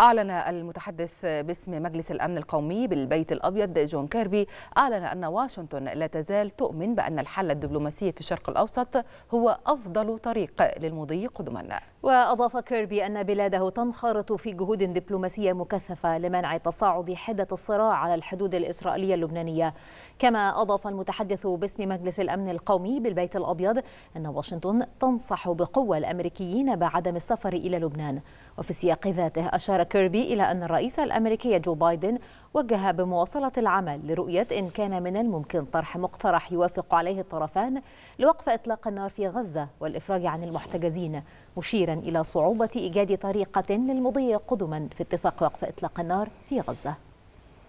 أعلن المتحدث باسم مجلس الأمن القومي بالبيت الأبيض جون كيربي أعلن أن واشنطن لا تزال تؤمن بأن الحل الدبلوماسي في الشرق الأوسط هو أفضل طريق للمضي قدما وأضاف كيربي أن بلاده تنخرط في جهود دبلوماسية مكثفة لمنع تصاعد حدة الصراع على الحدود الإسرائيلية اللبنانية كما أضاف المتحدث باسم مجلس الأمن القومي بالبيت الأبيض أن واشنطن تنصح بقوة الأمريكيين بعدم السفر إلى لبنان وفي سياق ذاته أشار كيربي إلى أن الرئيس الأمريكي جو بايدن وجه بمواصلة العمل لرؤية إن كان من الممكن طرح مقترح يوافق عليه الطرفان لوقف إطلاق النار في غزة والإفراج عن المحتجزين مشيرا إلى صعوبة إيجاد طريقة للمضي قدما في اتفاق وقف إطلاق النار في غزة